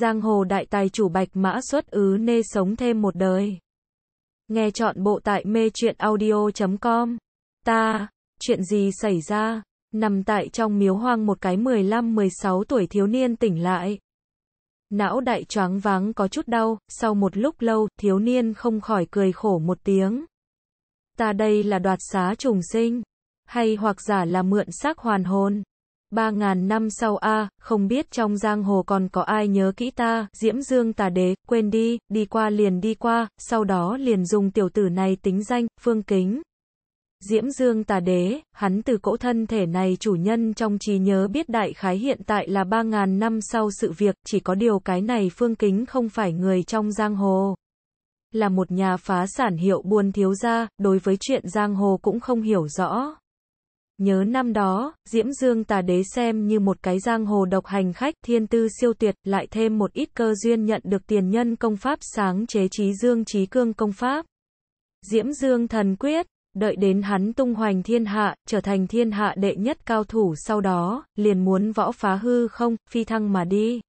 Giang hồ đại tài chủ Bạch Mã xuất ứ nê sống thêm một đời. Nghe chọn bộ tại mê chuyện audio.com. Ta, chuyện gì xảy ra? Nằm tại trong miếu hoang một cái 15-16 tuổi thiếu niên tỉnh lại. Não đại choáng váng có chút đau, sau một lúc lâu, thiếu niên không khỏi cười khổ một tiếng. Ta đây là đoạt xá trùng sinh, hay hoặc giả là mượn xác hoàn hồn. 3.000 năm sau a à, không biết trong giang hồ còn có ai nhớ kỹ ta, diễm dương tà đế, quên đi, đi qua liền đi qua, sau đó liền dùng tiểu tử này tính danh, phương kính. Diễm Dương Tà Đế, hắn từ cỗ thân thể này chủ nhân trong trí nhớ biết đại khái hiện tại là 3.000 năm sau sự việc, chỉ có điều cái này Phương Kính không phải người trong giang hồ. Là một nhà phá sản hiệu buôn thiếu gia, đối với chuyện giang hồ cũng không hiểu rõ. Nhớ năm đó, Diễm Dương tà đế xem như một cái giang hồ độc hành khách thiên tư siêu tuyệt, lại thêm một ít cơ duyên nhận được tiền nhân công pháp sáng chế trí dương trí cương công pháp. Diễm Dương thần quyết, đợi đến hắn tung hoành thiên hạ, trở thành thiên hạ đệ nhất cao thủ sau đó, liền muốn võ phá hư không, phi thăng mà đi.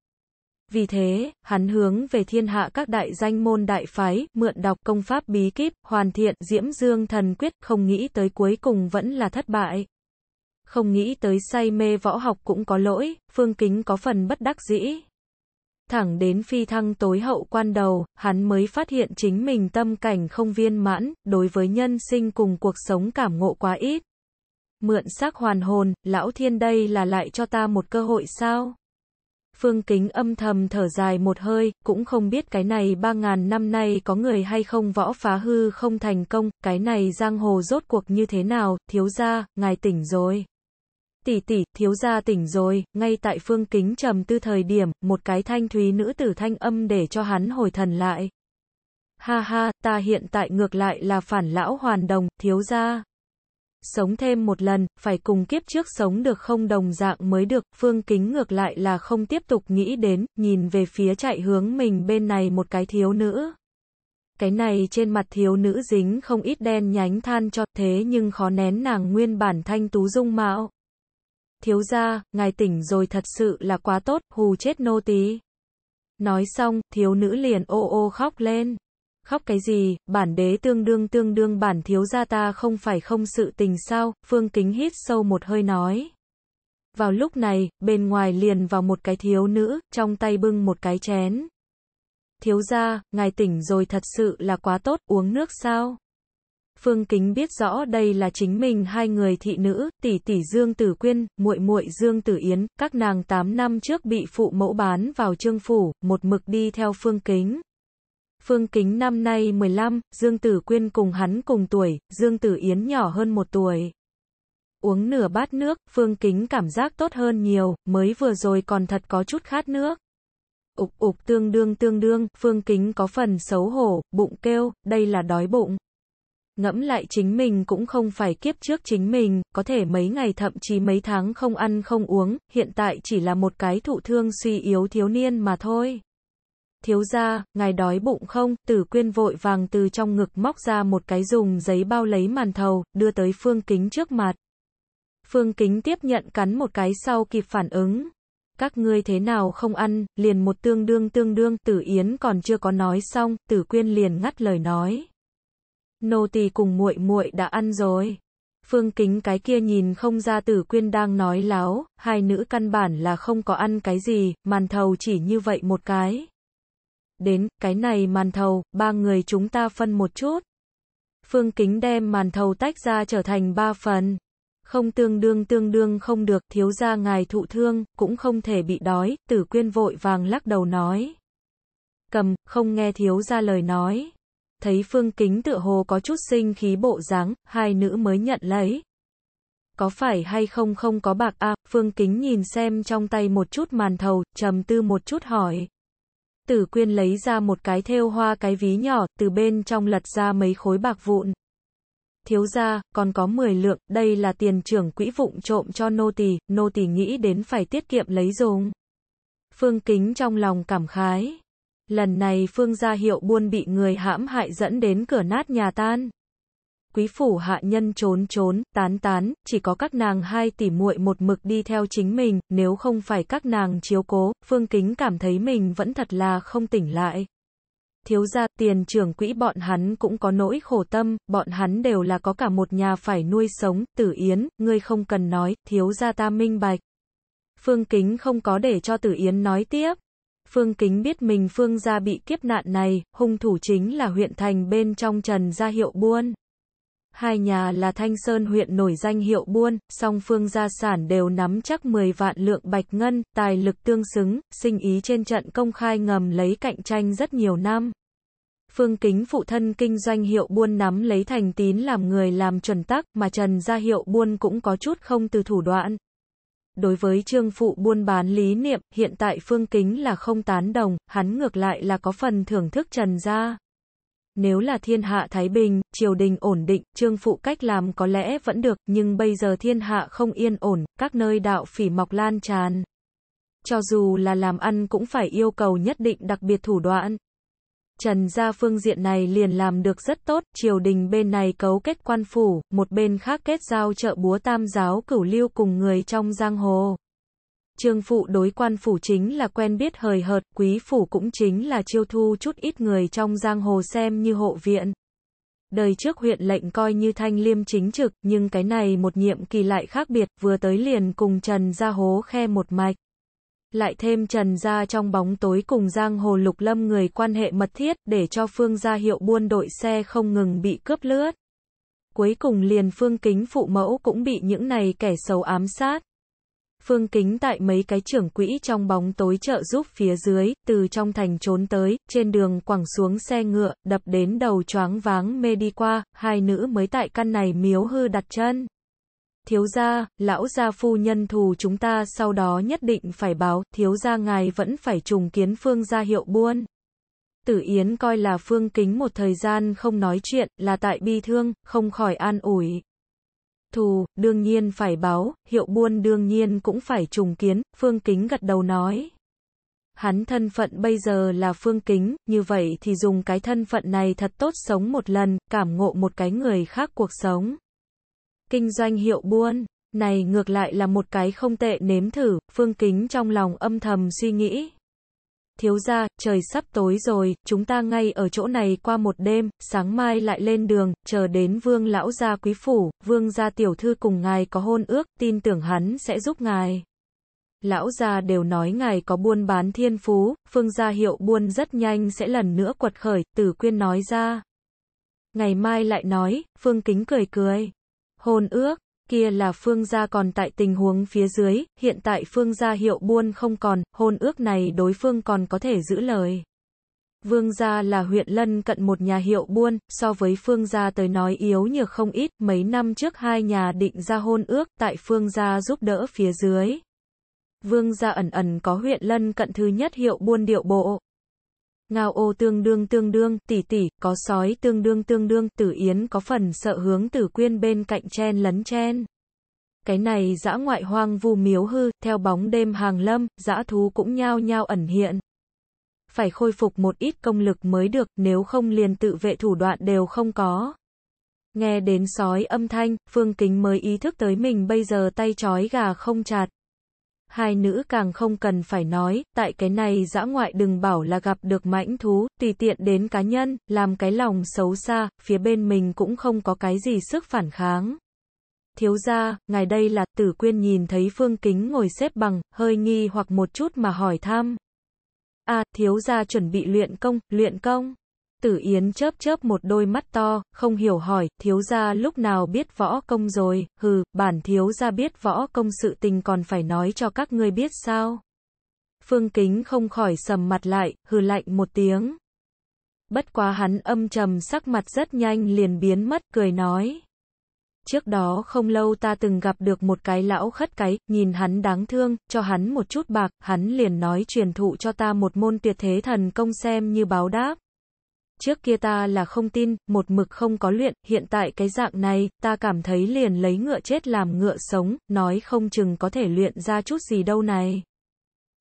Vì thế, hắn hướng về thiên hạ các đại danh môn đại phái, mượn đọc công pháp bí kíp, hoàn thiện diễm dương thần quyết, không nghĩ tới cuối cùng vẫn là thất bại không nghĩ tới say mê võ học cũng có lỗi, Phương Kính có phần bất đắc dĩ. Thẳng đến phi thăng tối hậu quan đầu, hắn mới phát hiện chính mình tâm cảnh không viên mãn, đối với nhân sinh cùng cuộc sống cảm ngộ quá ít. Mượn sắc hoàn hồn, lão thiên đây là lại cho ta một cơ hội sao? Phương Kính âm thầm thở dài một hơi, cũng không biết cái này ba ngàn năm nay có người hay không võ phá hư không thành công, cái này giang hồ rốt cuộc như thế nào, thiếu gia, ngài tỉnh rồi tỷ tỷ, thiếu gia tỉnh rồi, ngay tại phương kính trầm tư thời điểm, một cái thanh thúy nữ tử thanh âm để cho hắn hồi thần lại. Ha ha, ta hiện tại ngược lại là phản lão hoàn đồng, thiếu gia. Sống thêm một lần, phải cùng kiếp trước sống được không đồng dạng mới được, phương kính ngược lại là không tiếp tục nghĩ đến, nhìn về phía chạy hướng mình bên này một cái thiếu nữ. Cái này trên mặt thiếu nữ dính không ít đen nhánh than cho thế nhưng khó nén nàng nguyên bản thanh tú dung mạo thiếu gia, ngài tỉnh rồi thật sự là quá tốt, hù chết nô tỳ. Nói xong, thiếu nữ liền ô ô khóc lên. Khóc cái gì, bản đế tương đương tương đương bản thiếu gia ta không phải không sự tình sao, phương kính hít sâu một hơi nói. Vào lúc này, bên ngoài liền vào một cái thiếu nữ, trong tay bưng một cái chén. Thiếu gia, ngài tỉnh rồi thật sự là quá tốt, uống nước sao? Phương Kính biết rõ đây là chính mình hai người thị nữ, tỷ tỷ Dương Tử Quyên, muội muội Dương Tử Yến, các nàng 8 năm trước bị phụ mẫu bán vào Trương phủ, một mực đi theo Phương Kính. Phương Kính năm nay 15, Dương Tử Quyên cùng hắn cùng tuổi, Dương Tử Yến nhỏ hơn một tuổi. Uống nửa bát nước, Phương Kính cảm giác tốt hơn nhiều, mới vừa rồi còn thật có chút khát nước ục ục tương đương tương đương, Phương Kính có phần xấu hổ, bụng kêu, đây là đói bụng. Ngẫm lại chính mình cũng không phải kiếp trước chính mình, có thể mấy ngày thậm chí mấy tháng không ăn không uống, hiện tại chỉ là một cái thụ thương suy yếu thiếu niên mà thôi. Thiếu gia, ngài đói bụng không? Tử quyên vội vàng từ trong ngực móc ra một cái dùng giấy bao lấy màn thầu, đưa tới phương kính trước mặt. Phương kính tiếp nhận cắn một cái sau kịp phản ứng. Các ngươi thế nào không ăn, liền một tương đương tương đương, tử yến còn chưa có nói xong, tử quyên liền ngắt lời nói nô tỳ cùng muội muội đã ăn rồi. Phương Kính cái kia nhìn không ra Tử Quyên đang nói láo, hai nữ căn bản là không có ăn cái gì, màn thầu chỉ như vậy một cái. Đến, cái này màn thầu, ba người chúng ta phân một chút. Phương Kính đem màn thầu tách ra trở thành ba phần. Không tương đương tương đương không được, thiếu gia ngài thụ thương, cũng không thể bị đói, Tử Quyên vội vàng lắc đầu nói. Cầm, không nghe thiếu gia lời nói thấy Phương Kính tựa hồ có chút sinh khí bộ dáng, hai nữ mới nhận lấy. Có phải hay không không có bạc a Phương Kính nhìn xem trong tay một chút màn thầu, trầm tư một chút hỏi. Tử Quyên lấy ra một cái thêu hoa cái ví nhỏ, từ bên trong lật ra mấy khối bạc vụn. Thiếu gia, còn có 10 lượng, đây là tiền trưởng quỹ vụng trộm cho nô tỳ, nô tỳ nghĩ đến phải tiết kiệm lấy dùng. Phương Kính trong lòng cảm khái. Lần này Phương gia hiệu buôn bị người hãm hại dẫn đến cửa nát nhà tan. Quý phủ hạ nhân trốn trốn, tán tán, chỉ có các nàng hai tỷ muội một mực đi theo chính mình, nếu không phải các nàng chiếu cố, Phương Kính cảm thấy mình vẫn thật là không tỉnh lại. Thiếu gia tiền trưởng quỹ bọn hắn cũng có nỗi khổ tâm, bọn hắn đều là có cả một nhà phải nuôi sống, tử yến, ngươi không cần nói, thiếu gia ta minh bạch. Phương Kính không có để cho Tử Yến nói tiếp. Phương Kính biết mình Phương gia bị kiếp nạn này, hung thủ chính là huyện thành bên trong Trần gia hiệu buôn. Hai nhà là Thanh Sơn huyện nổi danh hiệu buôn, song phương gia sản đều nắm chắc 10 vạn lượng bạch ngân, tài lực tương xứng, sinh ý trên trận công khai ngầm lấy cạnh tranh rất nhiều năm. Phương Kính phụ thân kinh doanh hiệu buôn nắm lấy thành tín làm người làm chuẩn tắc mà Trần gia hiệu buôn cũng có chút không từ thủ đoạn, Đối với trương phụ buôn bán lý niệm, hiện tại Phương Kính là không tán đồng, hắn ngược lại là có phần thưởng thức Trần gia. Nếu là thiên hạ Thái Bình, triều đình ổn định, trương phụ cách làm có lẽ vẫn được, nhưng bây giờ thiên hạ không yên ổn, các nơi đạo phỉ mọc lan tràn. Cho dù là làm ăn cũng phải yêu cầu nhất định đặc biệt thủ đoạn, Trần gia phương diện này liền làm được rất tốt, triều đình bên này cấu kết quan phủ, một bên khác kết giao trợ búa tam giáo cửu lưu cùng người trong giang hồ. Trương phụ đối quan phủ chính là quen biết hời hợt, quý phủ cũng chính là chiêu thu chút ít người trong giang hồ xem như hộ viện. Đời trước huyện lệnh coi như thanh liêm chính trực, nhưng cái này một nhiệm kỳ lại khác biệt, vừa tới liền cùng Trần gia hố khe một mạch lại thêm Trần Gia trong bóng tối cùng Giang Hồ Lục Lâm người quan hệ mật thiết để cho Phương Gia hiệu buôn đội xe không ngừng bị cướp lướt. Cuối cùng liền Phương Kính phụ mẫu cũng bị những này kẻ xấu ám sát. Phương Kính tại mấy cái trưởng quỹ trong bóng tối trợ giúp phía dưới, từ trong thành trốn tới, trên đường quẳng xuống xe ngựa, đập đến đầu choáng váng mê đi qua, hai nữ mới tại căn này miếu hư đặt chân thiếu gia, lão gia phu nhân thù chúng ta sau đó nhất định phải báo, thiếu gia ngài vẫn phải trùng kiến phương gia hiệu buôn. Tử Yến coi là phương kính một thời gian không nói chuyện, là tại bi thương, không khỏi an ủi. Thù, đương nhiên phải báo, hiệu buôn đương nhiên cũng phải trùng kiến, phương kính gật đầu nói. Hắn thân phận bây giờ là phương kính, như vậy thì dùng cái thân phận này thật tốt sống một lần, cảm ngộ một cái người khác cuộc sống kinh doanh hiệu buôn. Này ngược lại là một cái không tệ nếm thử, phương kính trong lòng âm thầm suy nghĩ. Thiếu ra, trời sắp tối rồi, chúng ta ngay ở chỗ này qua một đêm, sáng mai lại lên đường, chờ đến vương lão gia quý phủ, vương gia tiểu thư cùng ngài có hôn ước, tin tưởng hắn sẽ giúp ngài. Lão gia đều nói ngài có buôn bán thiên phú, phương gia hiệu buôn rất nhanh sẽ lần nữa quật khởi, tử quyên nói ra. Ngày mai lại nói, phương kính cười cười hôn ước, kia là phương gia còn tại tình huống phía dưới, hiện tại phương gia hiệu buôn không còn, hôn ước này đối phương còn có thể giữ lời. Vương gia là huyện lân cận một nhà hiệu buôn, so với phương gia tới nói yếu nhược không ít, mấy năm trước hai nhà định ra hôn ước tại phương gia giúp đỡ phía dưới. Vương gia ẩn ẩn có huyện lân cận thứ nhất hiệu buôn điệu bộ, Ngao ô tương đương tương đương, tỷ tỷ, có sói tương đương tương đương, tử yến có phần sợ hướng tử quyên bên cạnh chen lấn chen. Cái này dã ngoại hoang vu miếu hư, theo bóng đêm hàng lâm, dã thú cũng nhao nhao ẩn hiện. Phải khôi phục một ít công lực mới được, nếu không liền tự vệ thủ đoạn đều không có. Nghe đến sói âm thanh, phương kính mới ý thức tới mình bây giờ tay chói gà không chặt hai nữ càng không cần phải nói, tại cái này dã ngoại đừng bảo là gặp được mãnh thú, tùy tiện đến cá nhân, làm cái lòng xấu xa, phía bên mình cũng không có cái gì sức phản kháng. Thiếu gia, ngài đây là tử quyên nhìn thấy phương kính ngồi xếp bằng, hơi nghi hoặc một chút mà hỏi thăm. a à, thiếu gia chuẩn bị luyện công, luyện công. Tử Yến chớp chớp một đôi mắt to, không hiểu hỏi, thiếu gia lúc nào biết võ công rồi, hừ, bản thiếu gia biết võ công sự tình còn phải nói cho các ngươi biết sao. Phương Kính không khỏi sầm mặt lại, hừ lạnh một tiếng. Bất quá hắn âm trầm sắc mặt rất nhanh liền biến mất, cười nói. Trước đó không lâu ta từng gặp được một cái lão khất cái, nhìn hắn đáng thương, cho hắn một chút bạc, hắn liền nói truyền thụ cho ta một môn tuyệt thế thần công xem như báo đáp. Trước kia ta là không tin, một mực không có luyện, hiện tại cái dạng này, ta cảm thấy liền lấy ngựa chết làm ngựa sống, nói không chừng có thể luyện ra chút gì đâu này.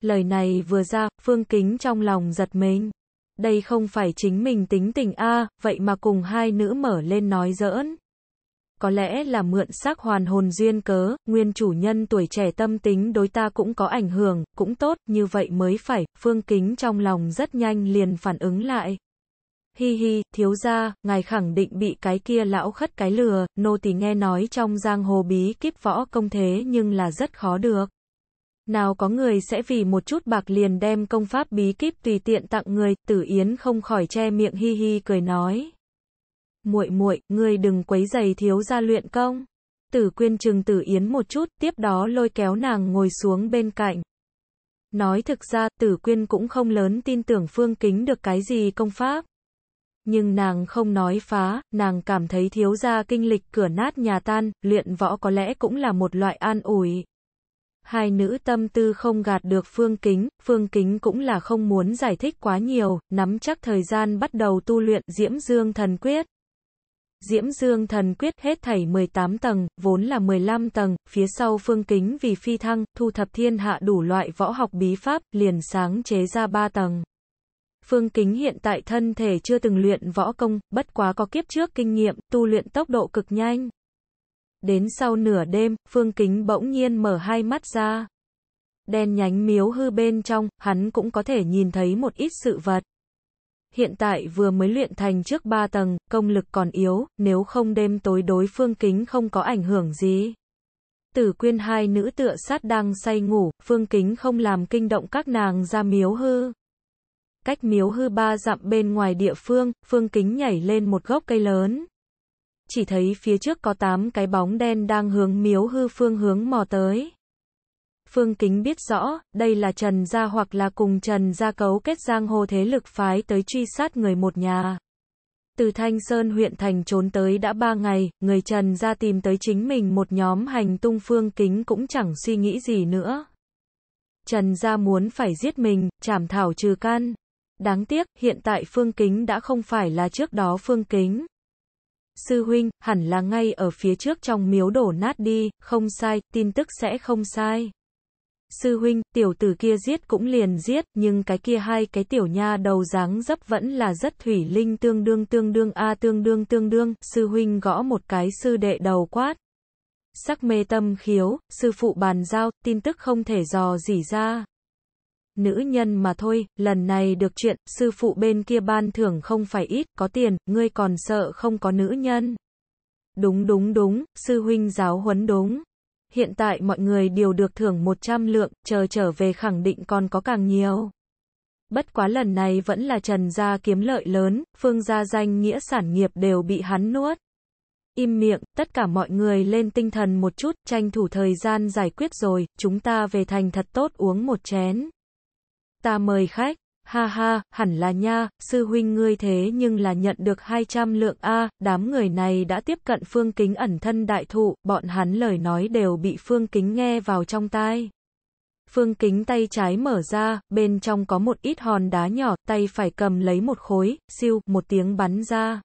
Lời này vừa ra, Phương Kính trong lòng giật mình. Đây không phải chính mình tính tình a, vậy mà cùng hai nữ mở lên nói giỡn. Có lẽ là mượn xác hoàn hồn duyên cớ, nguyên chủ nhân tuổi trẻ tâm tính đối ta cũng có ảnh hưởng, cũng tốt, như vậy mới phải, Phương Kính trong lòng rất nhanh liền phản ứng lại. Hi hi, thiếu gia, ngài khẳng định bị cái kia lão khất cái lừa, nô tỳ nghe nói trong giang hồ bí kíp võ công thế nhưng là rất khó được. Nào có người sẽ vì một chút bạc liền đem công pháp bí kíp tùy tiện tặng người, Tử Yến không khỏi che miệng hi hi cười nói. Muội muội, ngươi đừng quấy giày thiếu gia luyện công. Tử Quyên trừng Tử Yến một chút, tiếp đó lôi kéo nàng ngồi xuống bên cạnh. Nói thực ra, Tử Quyên cũng không lớn tin tưởng Phương Kính được cái gì công pháp nhưng nàng không nói phá, nàng cảm thấy thiếu gia kinh lịch cửa nát nhà tan, luyện võ có lẽ cũng là một loại an ủi. Hai nữ tâm tư không gạt được Phương Kính, Phương Kính cũng là không muốn giải thích quá nhiều, nắm chắc thời gian bắt đầu tu luyện Diễm Dương Thần Quyết. Diễm Dương Thần Quyết hết thảy 18 tầng, vốn là 15 tầng, phía sau Phương Kính vì phi thăng, thu thập thiên hạ đủ loại võ học bí pháp, liền sáng chế ra 3 tầng. Phương Kính hiện tại thân thể chưa từng luyện võ công, bất quá có kiếp trước kinh nghiệm, tu luyện tốc độ cực nhanh. Đến sau nửa đêm, Phương Kính bỗng nhiên mở hai mắt ra. Đen nhánh miếu hư bên trong, hắn cũng có thể nhìn thấy một ít sự vật. Hiện tại vừa mới luyện thành trước ba tầng, công lực còn yếu, nếu không đêm tối đối Phương Kính không có ảnh hưởng gì. Tử quyên hai nữ tựa sát đang say ngủ, Phương Kính không làm kinh động các nàng ra miếu hư cách miếu hư ba dặm bên ngoài địa phương, phương kính nhảy lên một gốc cây lớn. Chỉ thấy phía trước có tám cái bóng đen đang hướng miếu hư phương hướng mò tới. Phương Kính biết rõ, đây là Trần Gia hoặc là cùng Trần Gia cấu kết giang hồ thế lực phái tới truy sát người một nhà. Từ Thanh Sơn huyện thành trốn tới đã ba ngày, người Trần Gia tìm tới chính mình một nhóm hành tung Phương Kính cũng chẳng suy nghĩ gì nữa. Trần Gia muốn phải giết mình, chảm thảo trừ can. Đáng tiếc, hiện tại Phương Kính đã không phải là trước đó Phương Kính. Sư huynh, hẳn là ngay ở phía trước trong miếu đổ nát đi, không sai, tin tức sẽ không sai. Sư huynh, tiểu tử kia giết cũng liền giết, nhưng cái kia hai cái tiểu nha đầu dáng dấp vẫn là rất thủy linh tương đương tương đương a tương đương tương đương, sư huynh gõ một cái sư đệ đầu quát. Sắc mê tâm khiếu, sư phụ bàn giao, tin tức không thể dò dỉ ra nữ nhân mà thôi, lần này được chuyện, sư phụ bên kia ban thưởng không phải ít, có tiền, ngươi còn sợ không có nữ nhân. Đúng đúng đúng, sư huynh giáo huấn đúng. Hiện tại mọi người đều được thưởng 100 lượng, chờ trở về khẳng định còn có càng nhiều. Bất quá lần này vẫn là Trần gia kiếm lợi lớn, phương gia danh nghĩa sản nghiệp đều bị hắn nuốt. Im miệng, tất cả mọi người lên tinh thần một chút, tranh thủ thời gian giải quyết rồi, chúng ta về thành thật tốt uống một chén ta mời khách. Ha ha, hẳn là nha, sư huynh ngươi thế nhưng là nhận được 200 lượng A, đám người này đã tiếp cận phương kính ẩn thân đại thụ, bọn hắn lời nói đều bị phương kính nghe vào trong tai. Phương kính tay trái mở ra, bên trong có một ít hòn đá nhỏ, tay phải cầm lấy một khối, siêu, một tiếng bắn ra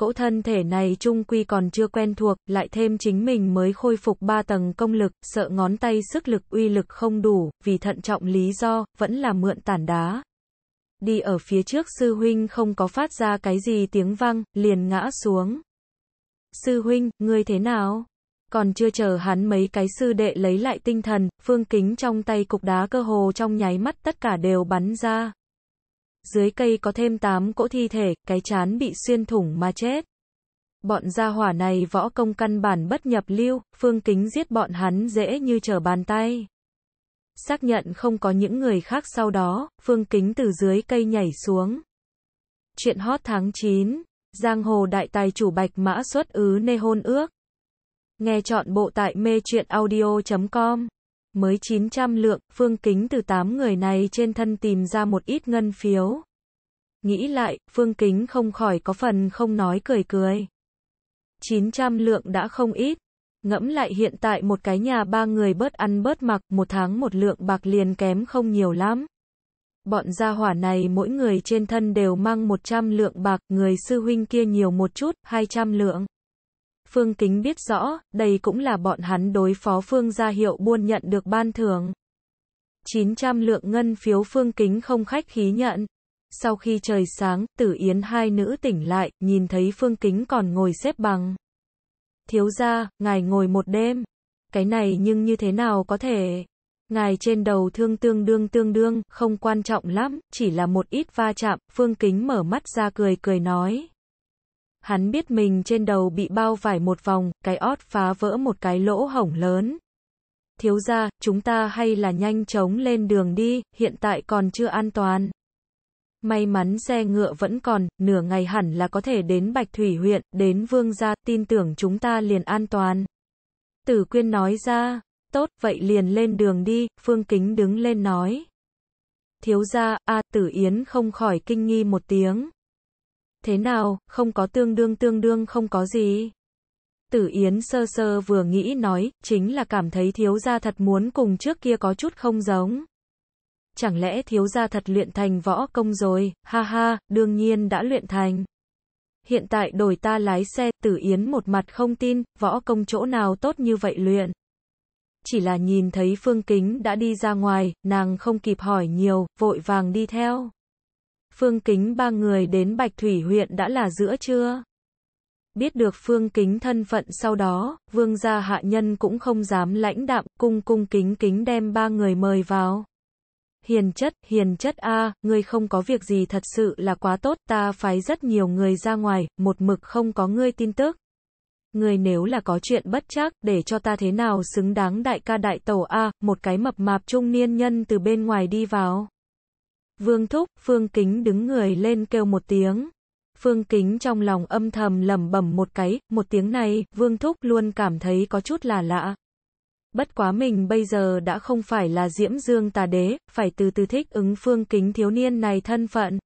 cỗ thân thể này trung quy còn chưa quen thuộc, lại thêm chính mình mới khôi phục ba tầng công lực, sợ ngón tay sức lực uy lực không đủ, vì thận trọng lý do, vẫn là mượn tản đá. Đi ở phía trước sư huynh không có phát ra cái gì tiếng vang, liền ngã xuống. Sư huynh, ngươi thế nào? Còn chưa chờ hắn mấy cái sư đệ lấy lại tinh thần, phương kính trong tay cục đá cơ hồ trong nháy mắt tất cả đều bắn ra dưới cây có thêm 8 cỗ thi thể, cái chán bị xuyên thủng mà chết. Bọn gia hỏa này võ công căn bản bất nhập lưu, phương kính giết bọn hắn dễ như trở bàn tay. Xác nhận không có những người khác sau đó, phương kính từ dưới cây nhảy xuống. Chuyện hot tháng 9, Giang hồ đại tài chủ bạch mã xuất ứ nê hôn ước. Nghe chọn bộ tại mê chuyện audio.com mới 900 lượng, Phương Kính từ 8 người này trên thân tìm ra một ít ngân phiếu. Nghĩ lại, Phương Kính không khỏi có phần không nói cười cười. 900 lượng đã không ít. Ngẫm lại hiện tại một cái nhà ba người bớt ăn bớt mặc, một tháng một lượng bạc liền kém không nhiều lắm. Bọn gia hỏa này mỗi người trên thân đều mang 100 lượng bạc, người sư huynh kia nhiều một chút, 200 lượng. Phương Kính biết rõ, đây cũng là bọn hắn đối phó Phương gia hiệu buôn nhận được ban thưởng. 900 lượng ngân phiếu Phương Kính không khách khí nhận. Sau khi trời sáng, Tử Yến hai nữ tỉnh lại, nhìn thấy Phương Kính còn ngồi xếp bằng. Thiếu gia, ngài ngồi một đêm. Cái này nhưng như thế nào có thể? Ngài trên đầu thương tương đương tương đương, không quan trọng lắm, chỉ là một ít va chạm, Phương Kính mở mắt ra cười cười nói. Hắn biết mình trên đầu bị bao vải một vòng, cái ót phá vỡ một cái lỗ hổng lớn. Thiếu ra, chúng ta hay là nhanh chóng lên đường đi, hiện tại còn chưa an toàn. May mắn xe ngựa vẫn còn, nửa ngày hẳn là có thể đến Bạch Thủy huyện, đến Vương gia, tin tưởng chúng ta liền an toàn. Tử Quyên nói ra, tốt, vậy liền lên đường đi, Phương Kính đứng lên nói. Thiếu gia, A Tử Yến không khỏi kinh nghi một tiếng. Thế nào, không có tương đương tương đương không có gì. Tử Yến sơ sơ vừa nghĩ nói, chính là cảm thấy thiếu gia thật muốn cùng trước kia có chút không giống. Chẳng lẽ thiếu gia thật luyện thành võ công rồi, ha ha, đương nhiên đã luyện thành. Hiện tại đổi ta lái xe, Tử Yến một mặt không tin, võ công chỗ nào tốt như vậy luyện. Chỉ là nhìn thấy Phương Kính đã đi ra ngoài, nàng không kịp hỏi nhiều, vội vàng đi theo. Phương Kính ba người đến Bạch Thủy huyện đã là giữa trưa. Biết được Phương Kính thân phận sau đó, vương gia hạ nhân cũng không dám lãnh đạm, cung cung kính kính đem ba người mời vào. Hiền chất, hiền chất a, à, ngươi không có việc gì thật sự là quá tốt, ta phái rất nhiều người ra ngoài, một mực không có ngươi tin tức. Ngươi nếu là có chuyện bất chắc, để cho ta thế nào xứng đáng đại ca đại tàu a, à, một cái mập mạp trung niên nhân từ bên ngoài đi vào. Vương Thúc, Phương Kính đứng người lên kêu một tiếng. Phương Kính trong lòng âm thầm lẩm bẩm một cái, một tiếng này, Vương Thúc luôn cảm thấy có chút là lạ. Bất quá mình bây giờ đã không phải là Diễm Dương Tà Đế, phải từ từ thích ứng Phương Kính thiếu niên này thân phận.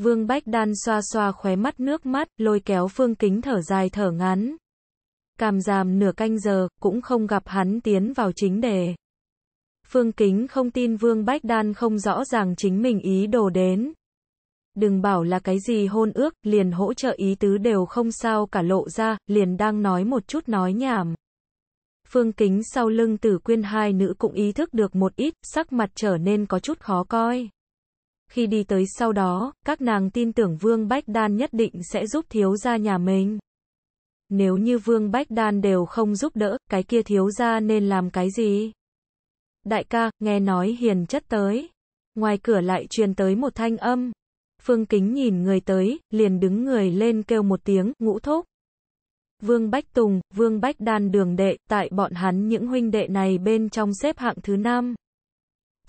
Vương Bách Đan xoa xoa khóe mắt nước mắt, lôi kéo Phương Kính thở dài thở ngắn. Càm giảm nửa canh giờ, cũng không gặp hắn tiến vào chính đề. Phương Kính không tin Vương Bách Đan không rõ ràng chính mình ý đồ đến. Đừng bảo là cái gì hôn ước, liền hỗ trợ ý tứ đều không sao cả lộ ra, liền đang nói một chút nói nhảm. Phương Kính sau lưng tử quyên hai nữ cũng ý thức được một ít, sắc mặt trở nên có chút khó coi. Khi đi tới sau đó, các nàng tin tưởng Vương Bách Đan nhất định sẽ giúp thiếu gia nhà mình. Nếu như Vương Bách Đan đều không giúp đỡ, cái kia thiếu gia nên làm cái gì? Đại ca, nghe nói hiền chất tới. Ngoài cửa lại truyền tới một thanh âm. Phương Kính nhìn người tới, liền đứng người lên kêu một tiếng, ngũ thúc. Vương Bách Tùng, Vương Bách Đan đường đệ, tại bọn hắn những huynh đệ này bên trong xếp hạng thứ năm.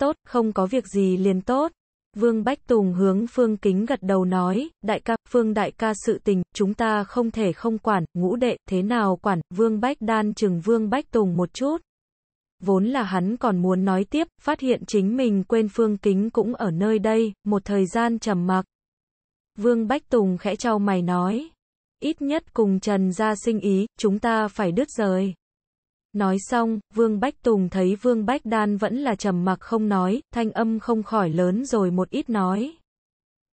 Tốt, không có việc gì liền tốt. Vương Bách Tùng hướng Phương Kính gật đầu nói, đại ca, Phương đại ca sự tình, chúng ta không thể không quản, ngũ đệ, thế nào quản, Vương Bách Đan chừng Vương Bách Tùng một chút. Vốn là hắn còn muốn nói tiếp, phát hiện chính mình quên Phương Kính cũng ở nơi đây, một thời gian trầm mặc. Vương Bách Tùng khẽ trao mày nói. Ít nhất cùng Trần ra sinh ý, chúng ta phải đứt rời. Nói xong, Vương Bách Tùng thấy Vương Bách Đan vẫn là trầm mặc không nói, thanh âm không khỏi lớn rồi một ít nói.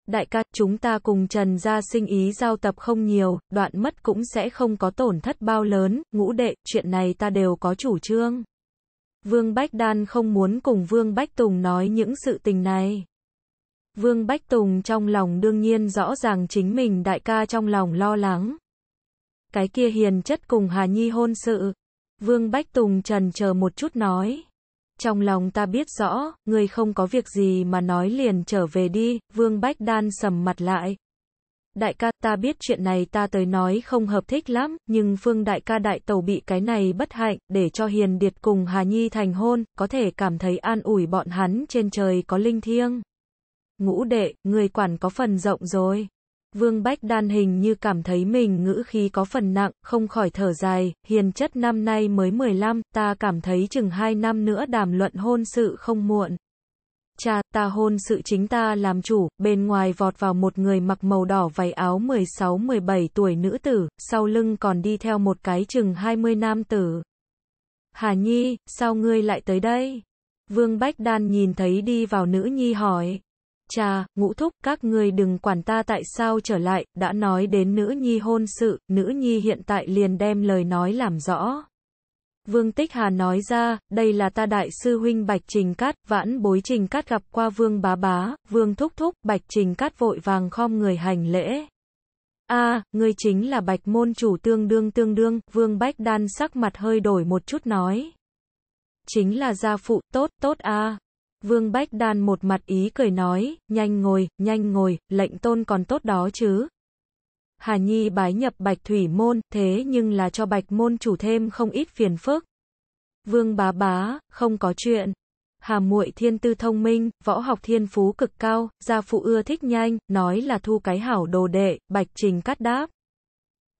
Đại ca, chúng ta cùng Trần gia sinh ý giao tập không nhiều, đoạn mất cũng sẽ không có tổn thất bao lớn, ngũ đệ, chuyện này ta đều có chủ trương. Vương Bách Đan không muốn cùng Vương Bách Tùng nói những sự tình này. Vương Bách Tùng trong lòng đương nhiên rõ ràng chính mình đại ca trong lòng lo lắng. Cái kia hiền chất cùng Hà Nhi hôn sự. Vương Bách Tùng trần chờ một chút nói. Trong lòng ta biết rõ, người không có việc gì mà nói liền trở về đi, Vương Bách Đan sầm mặt lại, đại ca ta biết chuyện này ta tới nói không hợp thích lắm, nhưng phương đại ca đại tàu bị cái này bất hạnh, để cho hiền điệt cùng Hà Nhi thành hôn, có thể cảm thấy an ủi bọn hắn trên trời có linh thiêng. Ngũ đệ, người quản có phần rộng rồi. Vương Bách Đan hình như cảm thấy mình ngữ khí có phần nặng, không khỏi thở dài, hiền chất năm nay mới 15, ta cảm thấy chừng 2 năm nữa đàm luận hôn sự không muộn. Cha, ta hôn sự chính ta làm chủ, bên ngoài vọt vào một người mặc màu đỏ váy áo 16-17 tuổi nữ tử, sau lưng còn đi theo một cái chừng 20 nam tử. Hà Nhi, sao ngươi lại tới đây? Vương Bách Đan nhìn thấy đi vào nữ nhi hỏi. Cha, ngũ thúc, các ngươi đừng quản ta tại sao trở lại, đã nói đến nữ nhi hôn sự, nữ nhi hiện tại liền đem lời nói làm rõ. Vương Tích Hà nói ra, đây là ta đại sư huynh Bạch Trình Cát, vãn bối Trình Cát gặp qua Vương Bá Bá, Vương Thúc Thúc, Bạch Trình Cát vội vàng khom người hành lễ. a ngươi chính là Bạch Môn chủ tương đương tương đương, Vương Bách Đan sắc mặt hơi đổi một chút nói. Chính là gia phụ, tốt, tốt a Vương Bách Đan một mặt ý cười nói, nhanh ngồi, nhanh ngồi, lệnh tôn còn tốt đó chứ, Hà Nhi bái nhập Bạch Thủy Môn, thế nhưng là cho Bạch Môn chủ thêm không ít phiền phức. Vương bá bá, không có chuyện. Hà muội thiên tư thông minh, võ học thiên phú cực cao, gia phụ ưa thích nhanh, nói là thu cái hảo đồ đệ, Bạch Trình cắt đáp.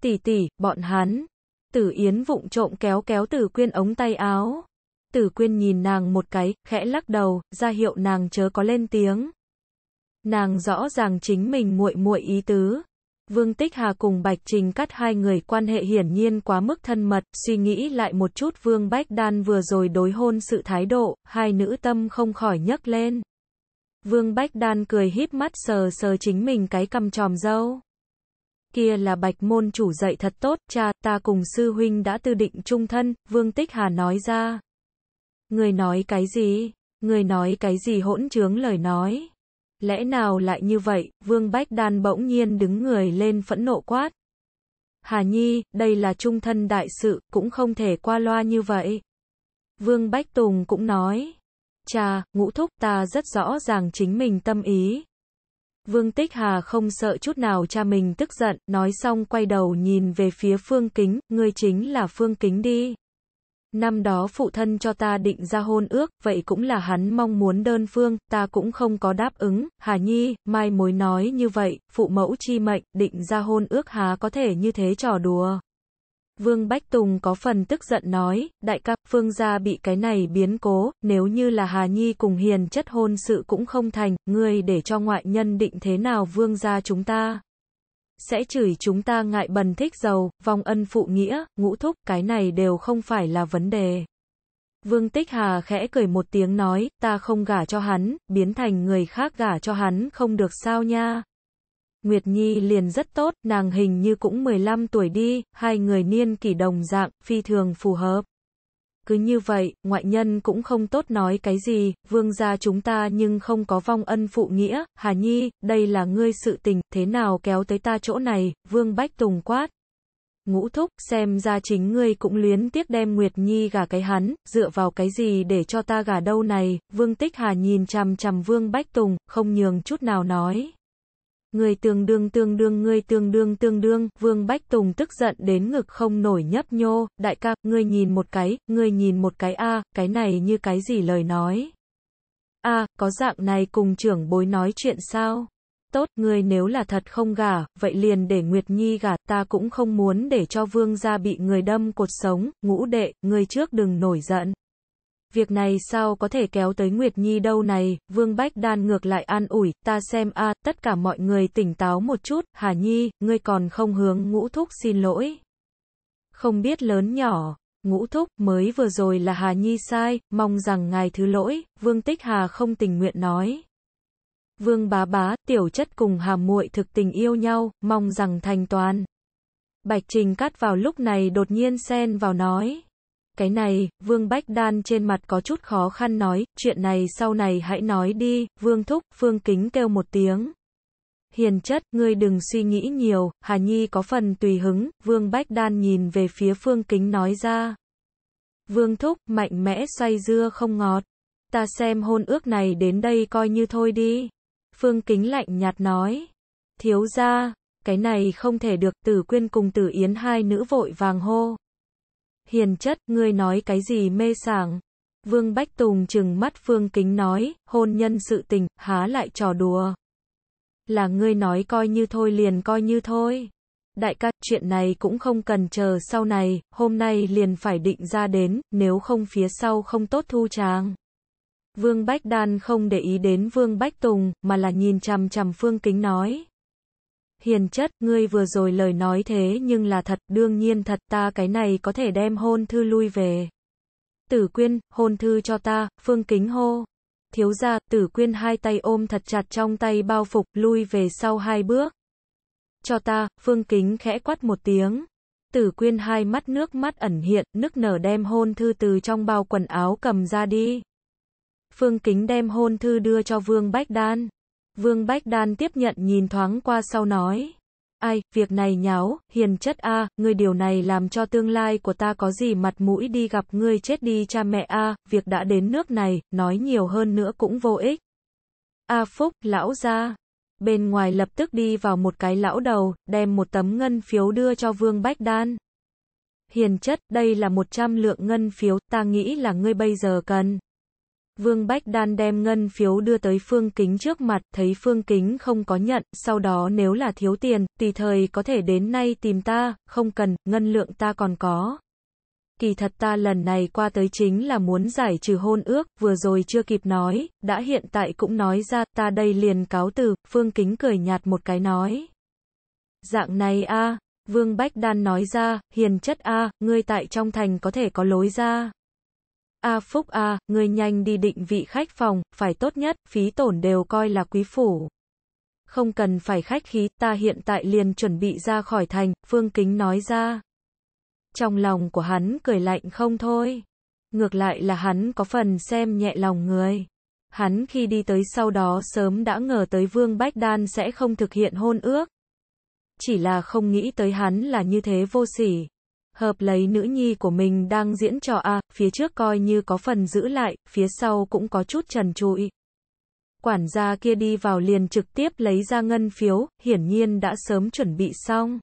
Tỷ tỷ, bọn hắn. Tử Yến vụng trộm kéo kéo Tử Quyên ống tay áo. Tử Quyên nhìn nàng một cái, khẽ lắc đầu, ra hiệu nàng chớ có lên tiếng. Nàng rõ ràng chính mình muội muội ý tứ, Vương Tích Hà cùng Bạch Trình cắt hai người quan hệ hiển nhiên quá mức thân mật, suy nghĩ lại một chút Vương Bách Đan vừa rồi đối hôn sự thái độ, hai nữ tâm không khỏi nhấc lên. Vương Bách Đan cười híp mắt sờ sờ chính mình cái cầm tròm dâu. Kia là Bạch Môn chủ dạy thật tốt, cha, ta cùng sư huynh đã tư định trung thân, Vương Tích Hà nói ra. Người nói cái gì? Người nói cái gì hỗn trướng lời nói? Lẽ nào lại như vậy? Vương Bách Đan bỗng nhiên đứng người lên phẫn nộ quát. Hà Nhi, đây là trung thân đại sự, cũng không thể qua loa như vậy. Vương Bách Tùng cũng nói. Cha, ngũ thúc ta rất rõ ràng chính mình tâm ý. Vương Tích Hà không sợ chút nào cha mình tức giận, nói xong quay đầu nhìn về phía Phương Kính, ngươi chính là Phương Kính đi. Năm đó phụ thân cho ta định ra hôn ước, vậy cũng là hắn mong muốn đơn phương, ta cũng không có đáp ứng, Hà Nhi, mai mối nói như vậy, phụ mẫu chi mệnh, định ra hôn ước há có thể như thế trò đùa. Vương Bách Tùng có phần tức giận nói, đại ca, Phương gia bị cái này biến cố, nếu như là Hà Nhi cùng hiền chất hôn sự cũng không thành, ngươi để cho ngoại nhân định thế nào Vương gia chúng ta sẽ chửi chúng ta ngại bần thích giàu, vong ân phụ nghĩa, ngũ thúc, cái này đều không phải là vấn đề. Vương Tích Hà khẽ cười một tiếng nói, ta không gả cho hắn, biến thành người khác gả cho hắn không được sao nha. Nguyệt Nhi liền rất tốt, nàng hình như cũng 15 tuổi đi, hai người niên kỷ đồng dạng, phi thường phù hợp. Cứ như vậy, ngoại nhân cũng không tốt nói cái gì, vương gia chúng ta nhưng không có vong ân phụ nghĩa, Hà Nhi, đây là ngươi sự tình, thế nào kéo tới ta chỗ này, vương bách tùng quát. Ngũ thúc, xem ra chính ngươi cũng luyến tiếc đem Nguyệt Nhi gả cái hắn, dựa vào cái gì để cho ta gả đâu này, vương tích hà nhìn chằm chằm vương bách tùng, không nhường chút nào nói. Người tương đương tương đương người tương đương tương đương, Vương Bách Tùng tức giận đến ngực không nổi nhấp nhô, đại ca, ngươi nhìn một cái, ngươi nhìn một cái a, cái này như cái gì lời nói. a có dạng này cùng trưởng bối nói chuyện sao? Tốt, ngươi nếu là thật không gả, vậy liền để Nguyệt Nhi gả, ta cũng không muốn để cho vương gia bị người đâm cột sống, ngũ đệ, ngươi trước đừng nổi giận việc này sao có thể kéo tới Nguyệt Nhi đâu này, Vương Bách Đan ngược lại an ủi, ta xem a, tất cả mọi người tỉnh táo một chút, Hà Nhi, ngươi còn không hướng ngũ thúc xin lỗi. Không biết lớn nhỏ, ngũ thúc mới vừa rồi là Hà Nhi sai, mong rằng ngài thứ lỗi, Vương Tích Hà không tình nguyện nói. Vương bá bá, tiểu chất cùng Hà muội thực tình yêu nhau, mong rằng thành toàn. Bạch Trình Cát vào lúc này đột nhiên xen vào nói. Cái này, Vương Bách Đan trên mặt có chút khó khăn nói, chuyện này sau này hãy nói đi, Vương Thúc, Phương Kính kêu một tiếng. Hiền chất, ngươi đừng suy nghĩ nhiều, Hà Nhi có phần tùy hứng, Vương Bách Đan nhìn về phía Phương Kính nói ra. Vương Thúc, mạnh mẽ xoay dưa không ngọt. Ta xem hôn ước này đến đây coi như thôi đi. Phương Kính lạnh nhạt nói. Thiếu ra, cái này không thể được tử quyên cùng tử yến hai nữ vội vàng hô hiền chất, ngươi nói cái gì mê sảng. Vương Bách Tùng chừng mắt Phương Kính nói, hôn nhân sự tình, há lại trò đùa. Là ngươi nói coi như thôi liền coi như thôi. Đại ca, chuyện này cũng không cần chờ sau này, hôm nay liền phải định ra đến, nếu không phía sau không tốt thu tràng. Vương Bách Đan không để ý đến Vương Bách Tùng, mà là nhìn chằm chằm Phương Kính nói hiền chất, ngươi vừa rồi lời nói thế nhưng là thật, đương nhiên thật ta cái này có thể đem hôn thư lui về. Tử quyên, hôn thư cho ta, phương kính hô. Thiếu gia, tử quyên hai tay ôm thật chặt trong tay bao phục, lui về sau hai bước. Cho ta, phương kính khẽ quát một tiếng. Tử quyên hai mắt nước mắt ẩn hiện, nức nở đem hôn thư từ trong bao quần áo cầm ra đi. Phương kính đem hôn thư đưa cho vương bách đan. Vương Bách Đan tiếp nhận nhìn thoáng qua sau nói. Ai, việc này nháo, hiền chất a, ngươi điều này làm cho tương lai của ta có gì mặt mũi đi gặp ngươi chết đi cha mẹ a, việc đã đến nước này, nói nhiều hơn nữa cũng vô ích. A Phúc, lão gia. Bên ngoài lập tức đi vào một cái lão đầu, đem một tấm ngân phiếu đưa cho Vương Bách Đan. Hiền chất, đây là 100 lượng ngân phiếu, ta nghĩ là ngươi bây giờ cần. Vương Bách Đan đem ngân phiếu đưa tới Phương Kính trước mặt, thấy Phương Kính không có nhận, sau đó nếu là thiếu tiền, tùy thời có thể đến nay tìm ta, không cần, ngân lượng ta còn có. Kỳ thật ta lần này qua tới chính là muốn giải trừ hôn ước, vừa rồi chưa kịp nói, đã hiện tại cũng nói ra, ta đây liền cáo từ, Phương Kính cười nhạt một cái nói. Dạng này a Vương Bách Đan nói ra, hiền chất a ngươi tại trong thành có thể có lối ra. A Phúc A, người nhanh đi định vị khách phòng, phải tốt nhất, phí tổn đều coi là quý phủ. Không cần phải khách khí, ta hiện tại liền chuẩn bị ra khỏi thành, Phương Kính nói ra. Trong lòng của hắn cười lạnh không thôi. Ngược lại là hắn có phần xem nhẹ lòng người. Hắn khi đi tới sau đó sớm đã ngờ tới Vương Bách Đan sẽ không thực hiện hôn ước. Chỉ là không nghĩ tới hắn là như thế vô sỉ hợp lấy nữ nhi của mình đang diễn trò a, phía trước coi như có phần giữ lại, phía sau cũng có chút trần trụi. Quản gia kia đi vào liền trực tiếp lấy ra ngân phiếu, hiển nhiên đã sớm chuẩn bị xong.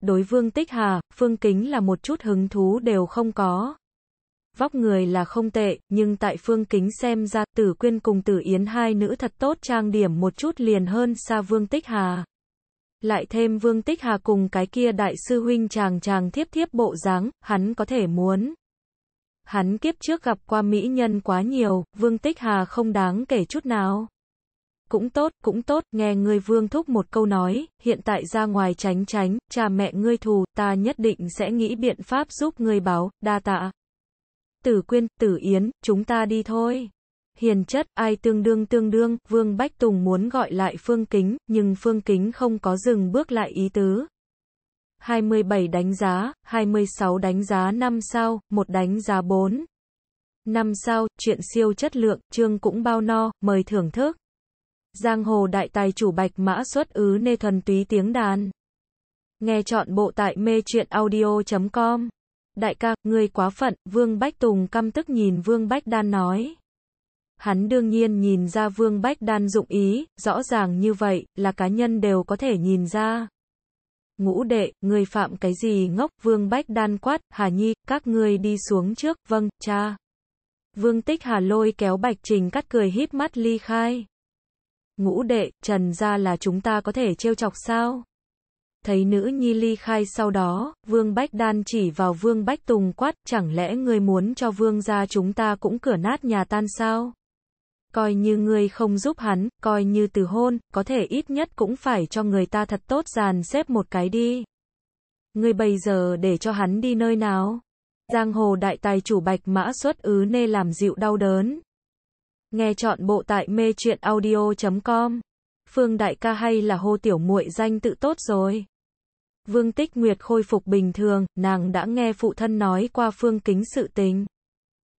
Đối Vương Tích Hà, Phương Kính là một chút hứng thú đều không có. Vóc người là không tệ, nhưng tại Phương Kính xem ra Tử Quyên cùng Tử Yến hai nữ thật tốt trang điểm một chút liền hơn xa Vương Tích Hà lại thêm Vương Tích Hà cùng cái kia đại sư huynh chàng chàng thiếp thiếp bộ dáng, hắn có thể muốn. Hắn kiếp trước gặp qua mỹ nhân quá nhiều, Vương Tích Hà không đáng kể chút nào. Cũng tốt, cũng tốt, nghe ngươi Vương Thúc một câu nói, hiện tại ra ngoài tránh tránh, cha mẹ ngươi thù, ta nhất định sẽ nghĩ biện pháp giúp ngươi báo, đa tạ. Tử Quyên, Tử Yến, chúng ta đi thôi hiền chất, ai tương đương tương đương, Vương Bách Tùng muốn gọi lại Phương Kính, nhưng Phương Kính không có dừng bước lại ý tứ. 27 đánh giá, 26 đánh giá 5 sao, 1 đánh giá 4. 5 sao, chuyện siêu chất lượng, chương cũng bao no, mời thưởng thức. Giang hồ đại tài chủ bạch mã xuất ứ nê thuần túy tiếng đàn. Nghe chọn bộ tại mê truyện audio.com. Đại ca, người quá phận, Vương Bách Tùng căm tức nhìn Vương Bách Đan nói. Hắn đương nhiên nhìn ra Vương Bách Đan dụng ý, rõ ràng như vậy, là cá nhân đều có thể nhìn ra. Ngũ đệ, người phạm cái gì ngốc, Vương Bách Đan quát, Hà Nhi, các ngươi đi xuống trước, vâng, cha. Vương Tích Hà lôi kéo Bạch Trình cắt cười híp mắt ly khai. Ngũ đệ, trần ra là chúng ta có thể trêu chọc sao? Thấy nữ nhi ly khai sau đó, Vương Bách Đan chỉ vào Vương Bách Tùng quát, chẳng lẽ người muốn cho Vương ra chúng ta cũng cửa nát nhà tan sao? coi như ngươi không giúp hắn, coi như từ hôn, có thể ít nhất cũng phải cho người ta thật tốt dàn xếp một cái đi. Ngươi bây giờ để cho hắn đi nơi nào? Giang hồ đại tài chủ bạch mã xuất ứ nê làm dịu đau đớn. Nghe chọn bộ tại mê chuyện audio.com. Phương đại ca hay là hô tiểu muội danh tự tốt rồi. Vương Tích Nguyệt khôi phục bình thường, nàng đã nghe phụ thân nói qua Phương Kính sự tình.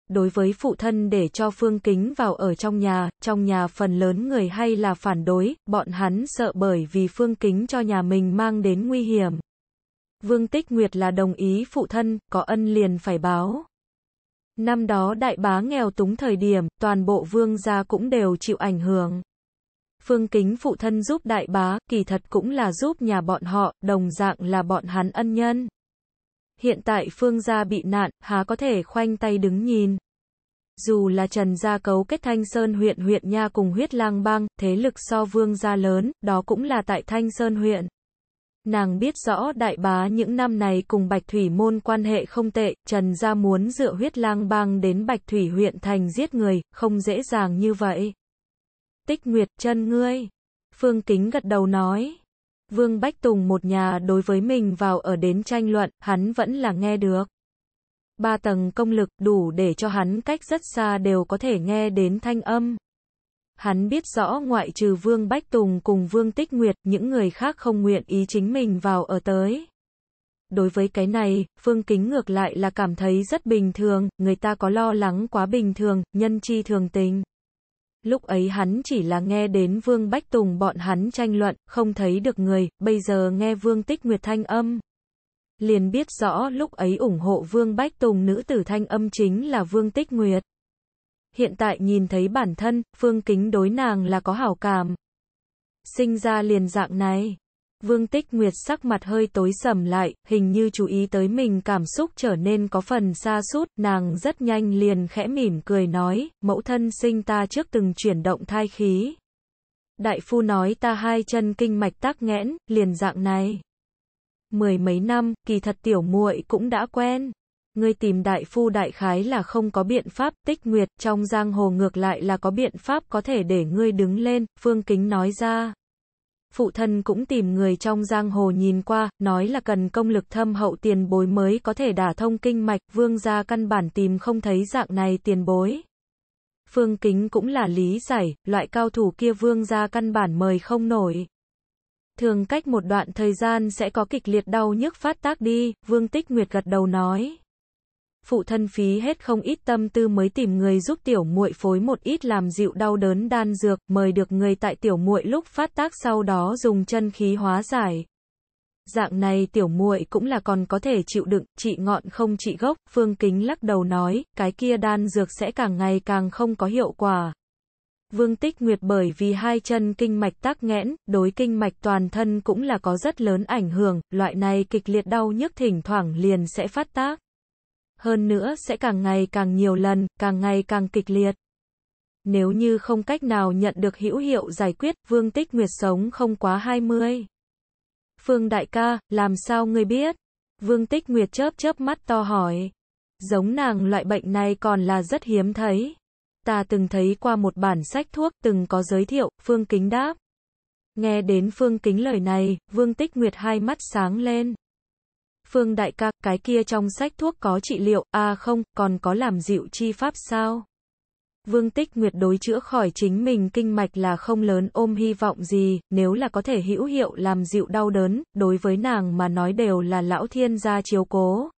Đối với phụ thân để cho Phương Kính vào ở trong nhà, trong nhà phần lớn người hay là phản đối, bọn hắn sợ bởi vì Phương Kính cho nhà mình mang đến nguy hiểm. Vương Tích Nguyệt là đồng ý phụ thân, có ân liền phải báo. Năm đó đại bá nghèo túng thời điểm, toàn bộ vương gia cũng đều chịu ảnh hưởng. Phương Kính phụ thân giúp đại bá, kỳ thật cũng là giúp nhà bọn họ, đồng dạng là bọn hắn ân nhân hiện tại Phương gia bị nạn, há có thể khoanh tay đứng nhìn. Dù là Trần gia cấu kết Thanh Sơn huyện huyện nha cùng huyết lang bang, thế lực so Vương gia lớn, đó cũng là tại Thanh Sơn huyện. Nàng biết rõ đại bá những năm này cùng Bạch Thủy môn quan hệ không tệ, Trần gia muốn dựa huyết lang bang đến Bạch Thủy huyện thành giết người, không dễ dàng như vậy. Tích Nguyệt chân ngươi. Phương Kính gật đầu nói. Vương Bách Tùng một nhà đối với mình vào ở đến tranh luận, hắn vẫn là nghe được. Ba tầng công lực đủ để cho hắn cách rất xa đều có thể nghe đến thanh âm. Hắn biết rõ ngoại trừ Vương Bách Tùng cùng Vương Tích Nguyệt, những người khác không nguyện ý chính mình vào ở tới. Đối với cái này, Phương Kính ngược lại là cảm thấy rất bình thường, người ta có lo lắng quá bình thường, nhân chi thường tình lúc ấy hắn chỉ là nghe đến Vương Bách Tùng bọn hắn tranh luận, không thấy được người, bây giờ nghe Vương Tích Nguyệt thanh âm. Liền biết rõ lúc ấy ủng hộ Vương Bách Tùng nữ tử thanh âm chính là Vương Tích Nguyệt. Hiện tại nhìn thấy bản thân, Phương Kính đối nàng là có hảo cảm. Sinh ra liền dạng này. Vương Tích Nguyệt sắc mặt hơi tối sầm lại, hình như chú ý tới mình cảm xúc trở nên có phần xa sút nàng rất nhanh liền khẽ mỉm cười nói, mẫu thân sinh ta trước từng chuyển động thai khí. Đại phu nói ta hai chân kinh mạch tắc nghẽn, liền dạng này. Mười mấy năm, kỳ thật tiểu muội cũng đã quen. Ngươi tìm đại phu đại khái là không có biện pháp, tích nguyệt, trong giang hồ ngược lại là có biện pháp có thể để ngươi đứng lên, phương kính nói ra phụ thân cũng tìm người trong giang hồ nhìn qua, nói là cần công lực thâm hậu tiền bối mới có thể đả thông kinh mạch, vương gia căn bản tìm không thấy dạng này tiền bối. Phương Kính cũng là lý giải, loại cao thủ kia vương gia căn bản mời không nổi. Thường cách một đoạn thời gian sẽ có kịch liệt đau nhức phát tác đi, vương tích nguyệt gật đầu nói phụ thân phí hết không ít tâm tư mới tìm người giúp tiểu muội phối một ít làm dịu đau đớn đan dược, mời được người tại tiểu muội lúc phát tác sau đó dùng chân khí hóa giải. Dạng này tiểu muội cũng là còn có thể chịu đựng, trị ngọn không trị gốc, Phương Kính lắc đầu nói, cái kia đan dược sẽ càng ngày càng không có hiệu quả. Vương Tích Nguyệt bởi vì hai chân kinh mạch tắc nghẽn, đối kinh mạch toàn thân cũng là có rất lớn ảnh hưởng, loại này kịch liệt đau nhức thỉnh thoảng liền sẽ phát tác hơn nữa sẽ càng ngày càng nhiều lần, càng ngày càng kịch liệt. Nếu như không cách nào nhận được hữu hiệu giải quyết, Vương Tích Nguyệt sống không quá 20. Phương đại ca, làm sao ngươi biết? Vương Tích Nguyệt chớp chớp mắt to hỏi. Giống nàng loại bệnh này còn là rất hiếm thấy. Ta từng thấy qua một bản sách thuốc, từng có giới thiệu, Phương Kính đáp. Nghe đến Phương Kính lời này, Vương Tích Nguyệt hai mắt sáng lên. Phương đại ca, cái kia trong sách thuốc có trị liệu, à không, còn có làm dịu chi pháp sao? Vương Tích Nguyệt đối chữa khỏi chính mình kinh mạch là không lớn ôm hy vọng gì, nếu là có thể hữu hiệu làm dịu đau đớn, đối với nàng mà nói đều là lão thiên gia chiếu cố.